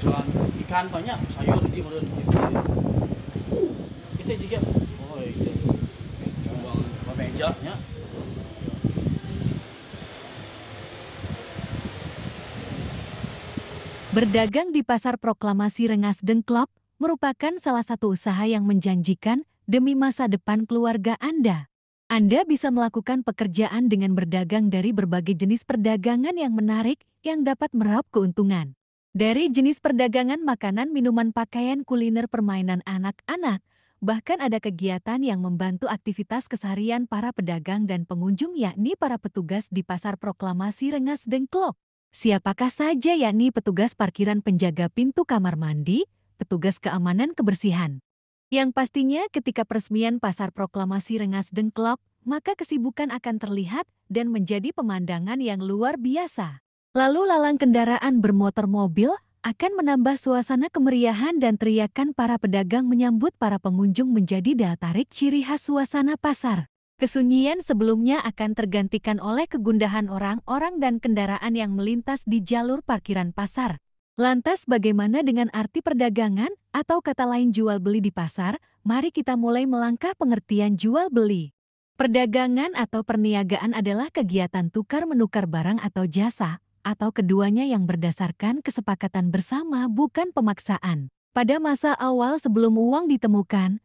jualan ikan banyak sayur di mana itu juga oh itu iya. apa meja Berdagang di Pasar Proklamasi Rengas Dengklok merupakan salah satu usaha yang menjanjikan demi masa depan keluarga Anda. Anda bisa melakukan pekerjaan dengan berdagang dari berbagai jenis perdagangan yang menarik yang dapat meraup keuntungan. Dari jenis perdagangan makanan, minuman, pakaian, kuliner, permainan anak-anak, bahkan ada kegiatan yang membantu aktivitas keseharian para pedagang dan pengunjung yakni para petugas di Pasar Proklamasi Rengas Dengklok. Siapakah saja yakni petugas parkiran penjaga pintu kamar mandi, petugas keamanan kebersihan. Yang pastinya ketika peresmian Pasar Proklamasi Rengas Dengklok, maka kesibukan akan terlihat dan menjadi pemandangan yang luar biasa. Lalu lalang kendaraan bermotor mobil akan menambah suasana kemeriahan dan teriakan para pedagang menyambut para pengunjung menjadi daya tarik ciri khas suasana pasar. Kesunyian sebelumnya akan tergantikan oleh kegundahan orang-orang dan kendaraan yang melintas di jalur parkiran pasar. Lantas bagaimana dengan arti perdagangan atau kata lain jual beli di pasar? Mari kita mulai melangkah pengertian jual beli. Perdagangan atau perniagaan adalah kegiatan tukar menukar barang atau jasa atau keduanya yang berdasarkan kesepakatan bersama bukan pemaksaan. Pada masa awal sebelum uang ditemukan,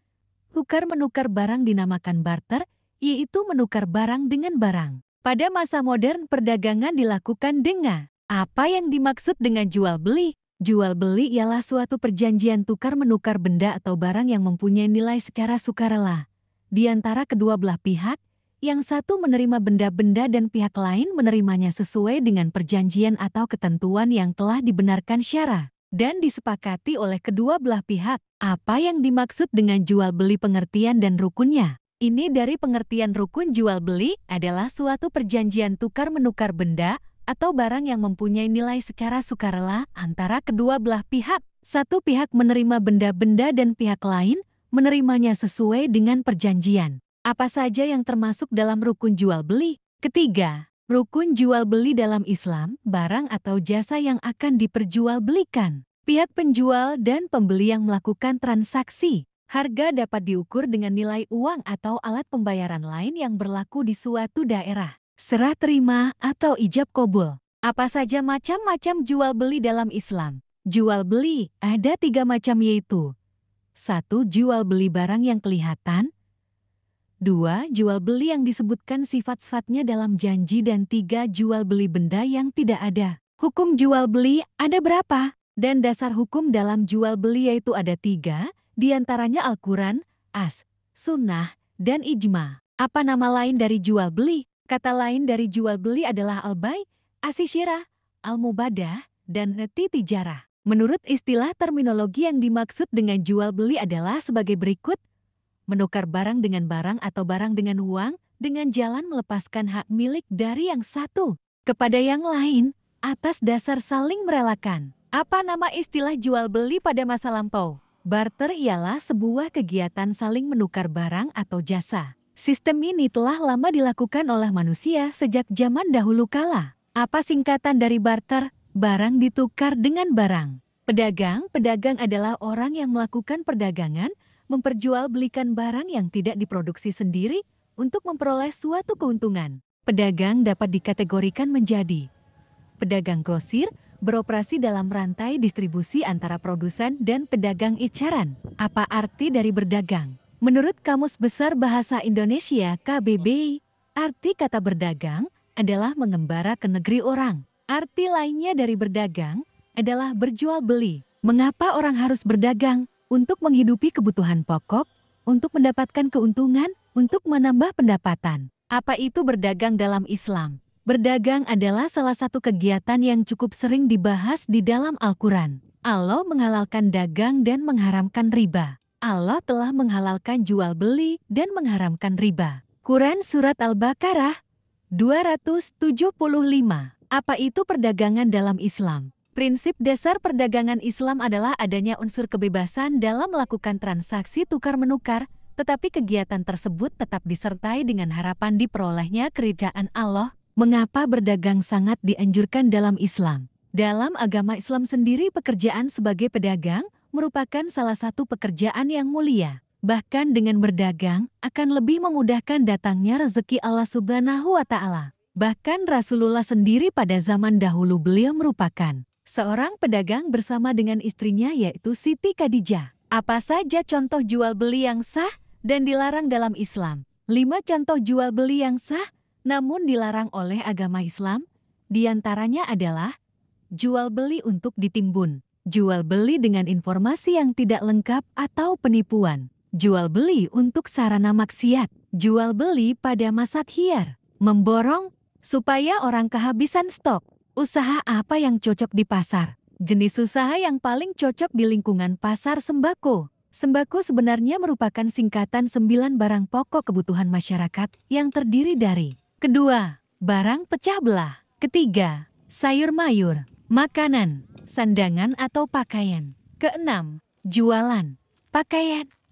tukar menukar barang dinamakan barter, yaitu menukar barang dengan barang. Pada masa modern perdagangan dilakukan dengan apa yang dimaksud dengan jual beli? Jual beli ialah suatu perjanjian tukar menukar benda atau barang yang mempunyai nilai secara sukarela di antara kedua belah pihak yang satu menerima benda-benda dan pihak lain menerimanya sesuai dengan perjanjian atau ketentuan yang telah dibenarkan syara dan disepakati oleh kedua belah pihak. Apa yang dimaksud dengan jual beli pengertian dan rukunnya? Ini dari pengertian rukun jual beli adalah suatu perjanjian tukar menukar benda atau barang yang mempunyai nilai secara sukarela antara kedua belah pihak. Satu pihak menerima benda-benda dan pihak lain menerimanya sesuai dengan perjanjian. Apa saja yang termasuk dalam rukun jual beli? Ketiga, rukun jual beli dalam Islam, barang atau jasa yang akan diperjualbelikan. Pihak penjual dan pembeli yang melakukan transaksi, harga dapat diukur dengan nilai uang atau alat pembayaran lain yang berlaku di suatu daerah. Serah terima atau ijab kobul. Apa saja macam-macam jual beli dalam Islam? Jual beli ada tiga macam yaitu satu Jual beli barang yang kelihatan, Dua, jual beli yang disebutkan sifat-sifatnya dalam janji dan tiga, jual beli benda yang tidak ada. Hukum jual beli ada berapa? Dan dasar hukum dalam jual beli yaitu ada tiga, diantaranya Al-Quran, As, Sunnah, dan Ijma. Apa nama lain dari jual beli? Kata lain dari jual beli adalah al-bay, Asishira, al-mubadah, dan neti tijarah. Menurut istilah terminologi yang dimaksud dengan jual beli adalah sebagai berikut – menukar barang dengan barang atau barang dengan uang, dengan jalan melepaskan hak milik dari yang satu kepada yang lain atas dasar saling merelakan. Apa nama istilah jual beli pada masa lampau? Barter ialah sebuah kegiatan saling menukar barang atau jasa. Sistem ini telah lama dilakukan oleh manusia sejak zaman dahulu kala. Apa singkatan dari barter? Barang ditukar dengan barang. Pedagang, pedagang adalah orang yang melakukan perdagangan memperjualbelikan barang yang tidak diproduksi sendiri untuk memperoleh suatu keuntungan. Pedagang dapat dikategorikan menjadi pedagang grosir, beroperasi dalam rantai distribusi antara produsen dan pedagang eceran. Apa arti dari berdagang? Menurut Kamus Besar Bahasa Indonesia KBBI, arti kata berdagang adalah mengembara ke negeri orang. Arti lainnya dari berdagang adalah berjual beli. Mengapa orang harus berdagang? untuk menghidupi kebutuhan pokok, untuk mendapatkan keuntungan, untuk menambah pendapatan. Apa itu berdagang dalam Islam? Berdagang adalah salah satu kegiatan yang cukup sering dibahas di dalam Al-Quran. Allah menghalalkan dagang dan mengharamkan riba. Allah telah menghalalkan jual beli dan mengharamkan riba. Quran Surat Al-Baqarah 275 Apa itu perdagangan dalam Islam? Prinsip dasar perdagangan Islam adalah adanya unsur kebebasan dalam melakukan transaksi tukar-menukar, tetapi kegiatan tersebut tetap disertai dengan harapan diperolehnya kerajaan Allah. Mengapa berdagang sangat dianjurkan dalam Islam? Dalam agama Islam sendiri pekerjaan sebagai pedagang merupakan salah satu pekerjaan yang mulia. Bahkan dengan berdagang akan lebih memudahkan datangnya rezeki Allah Subhanahu wa taala. Bahkan Rasulullah sendiri pada zaman dahulu beliau merupakan Seorang pedagang bersama dengan istrinya yaitu Siti Khadijah. Apa saja contoh jual beli yang sah dan dilarang dalam Islam? Lima contoh jual beli yang sah namun dilarang oleh agama Islam, diantaranya adalah jual beli untuk ditimbun, jual beli dengan informasi yang tidak lengkap atau penipuan, jual beli untuk sarana maksiat, jual beli pada masa hiar, memborong supaya orang kehabisan stok, Usaha apa yang cocok di pasar? Jenis usaha yang paling cocok di lingkungan pasar sembako. Sembako sebenarnya merupakan singkatan sembilan barang pokok kebutuhan masyarakat yang terdiri dari kedua, barang pecah belah, ketiga, sayur mayur, makanan, sandangan atau pakaian, keenam, jualan, pakaian,